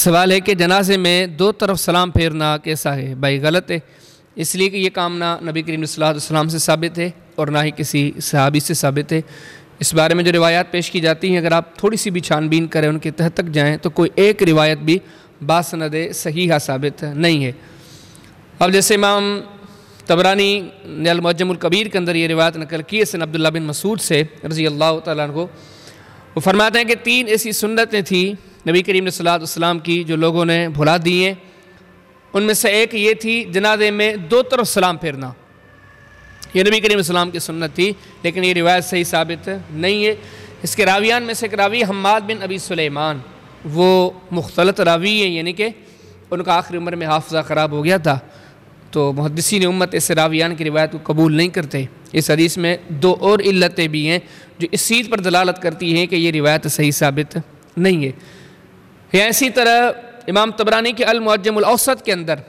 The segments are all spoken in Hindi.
सवाल है कि जनाजे में दो तरफ सलाम फेरना कैसा है भाई गलत है इसलिए कि ये काम ना नबी करीम सलाम से साबित है और ना ही किसी सहाबी से साबित है इस बारे में जो रिवायात पेश की जाती हैं अगर आप थोड़ी सी भी छानबीन करें उनके तह तक जाएँ तो कोई एक रिवायत भी बासनद सही साबित नहीं है अब जैसे इमाम तबरानी ने के अंदर ये रिवायत नकल की है सन अब्दुल्ला बिन मसूद से रजी अल्लाह तु वो फरमाते हैं कि तीन ऐसी सुन्नतें थीं नबी करीम सलाम की जो लोगों ने भुला दी हैं उनमें से एक ये थी जनाजे में दो तरफ सलाम फेरना ये नबी करीम सलाम की सुन्नत थी लेकिन ये रिवायत सही साबित नहीं है इसके रावियान में से एक रावी हमाद बिन अबी सुलेमान वो मुख्तलत रावी हैं यानी कि उनका आखिरी उम्र में हाफजा ख़राब हो गया था तो ने उम्मत इस रावियान की रिवायत को कबूल नहीं करते इस हदीस में दो और इल्लतें भी हैं जो इस चीज़ पर दलालत करती हैं कि ये रिवायत सही साबित नहीं है या इसी तरह इमाम तबरानी के अलमुजमसद के अंदर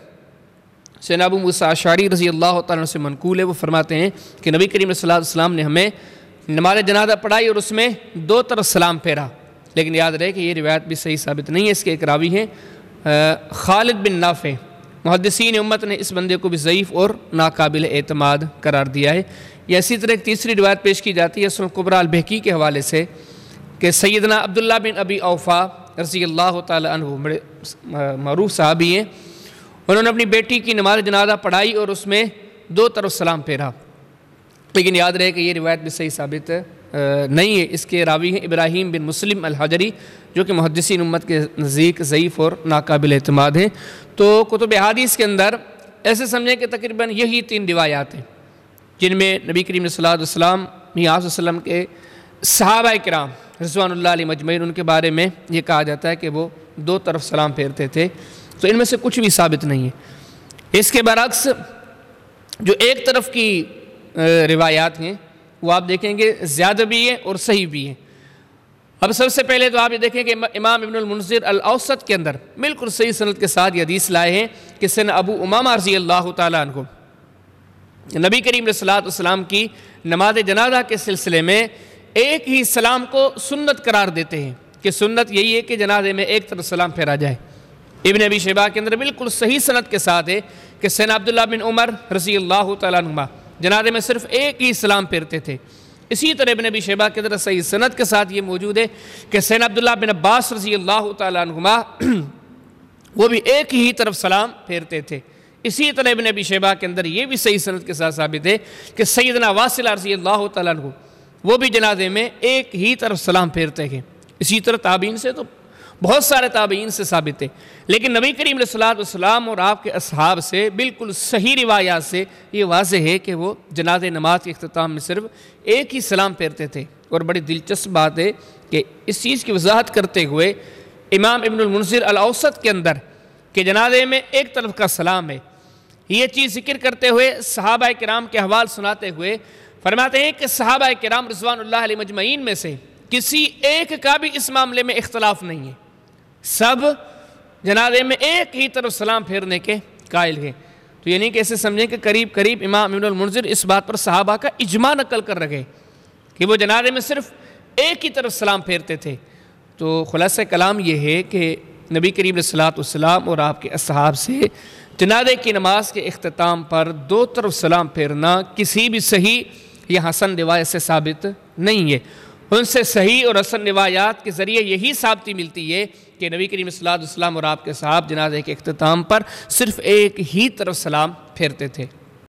सैन अबू मूसा शारी रजी अल्लाह से मनकूल है वो फरमाते हैं कि नबी करीम सलाम ने हमें नमाज जनाजा पढ़ाई और उसमें दो तरफ सलाम फेरा लेकिन याद रहे कि ये रिवायत भी सही साबित नहीं है इसके एक रावी हैं खालिद बिन नाफ़े मुहदसिन उम्मत ने इस बंदे को भी ज़यीफ़ और नाकबिल अतमाद करार दिया है या इसी तरह एक तीसरी रिवायत पेश की जाती है सुनकुबरा अलबहकी के हवाले से कि सैदना अब्दुल्ला बिन अबी अवफ़ा रसी अल्लाह तु बड़े मरूफ साहबी हैं उन्होंने अपनी बेटी की नमाज जनाजा पढ़ाई और उसमें दो तरफ सलाम फेरा लेकिन याद रहे कि ये रिवायत भी सही साबित नहीं है इसके रावी हैं इब्राहिम बिन मुस्लिम अलहजरी जो कि मुहदसिन उम्मत के नज़दीक ज़यीफ़ और नाकबिल अतमाद हैं तो कुतुब हादिस के अंदर ऐसे समझें कि तकरीबन यही तीन रिवायात हैं जिनमें नबी करीम सलाम ही के सहाबा कराम रजवानुल्लाह मजमैन उनके बारे में ये कहा जाता है कि वो दो तरफ सलाम फेरते थे तो इनमें से कुछ भी साबित नहीं है इसके बरक्स जो एक तरफ की रिवायात हैं वो आप देखेंगे ज़्यादा भी हैं और सही भी हैं अब सबसे पहले तो आप ये देखें कि इमाम इबनमनज़र अलसत के अंदर बिल्कुल सही सनत के साथ ये हदीस लाए हैं कि सन अबू उमामा रजी अल्लाह तबी करीम सलाम की नमाज जनाजा के सिलसिले में एक ही सलाम को सुन्नत करार देते हैं कि सुन्नत यही है कि जनाजे में एक तरफ सलाम फहरा जाए इबन अबी शेबा के अंदर बिल्कुल सही सनत के साथ है कि सैन अब्दुल्ला बिन उमर रसी अल्लाह तुमा जनाजे में सिर्फ एक ही सलाम फेरते थे इसी तरह इबन अबी शेबा के अंदर सही सनत के साथ ये मौजूद है कि सैन अब्दुल्ला बिन अब्बास रसी अल्लाह तुमा वो भी एक ही तरफ सलाम फेरते थे इसी तरह इबन अबी शेबा के अंदर ये भी सही सनत के साथ साबित है कि सैदना वासिल रसी अल्लाह तु वो भी जनाजे में एक ही तरफ सलाम फेरते हैं इसी तरह ताबीन से तो बहुत सारे ताबीन से साबित है लेकिन नबी करीम सलाम और आपके असहाब से बिल्कुल सही रिवायात से ये वाज है कि वो जनाज नमाज के अख्ताम में सिर्फ एक ही सलाम फेरते थे और बड़ी दिलचस्प बात है कि इस चीज़ की वजाहत करते हुए इमाम इबनमनसर अलाउसत के अंदर के जनाजे में एक तरफ का सलाम है ये चीज़ जिक्र करते हुए सहाबा कराम के हवाल सुनाते हुए फरमाते हैं कि साहबा कराम रजवान मजमैन में से किसी एक का भी इस मामले में इख्तलाफ नहीं है सब जनाजे में एक ही तरफ सलाम फेरने के कायल हैं तो यानी कि ऐसे समझें कि करीब करीब इमाम इमन मुनजिर इस बात पर साहबा का इजमा नकल कर रखे कि वो जनाजे में सिर्फ एक ही तरफ सलाम फेरते थे तो खुलास कलाम ये है कि नबी करीब सलाम और आपके असहाब से जनाजे की नमाज के अख्ताम पर दो तरफ सलाम फेरना किसी भी सही ये हसन रिवायत से साबित नहीं है उनसे सही और हसन रिवायात के ज़रिए यही साबती मिलती है कि नबी करीम सलाम और आपके साहब जनाजे के अख्ताम पर सिर्फ़ एक ही तरफ सलाम फेरते थे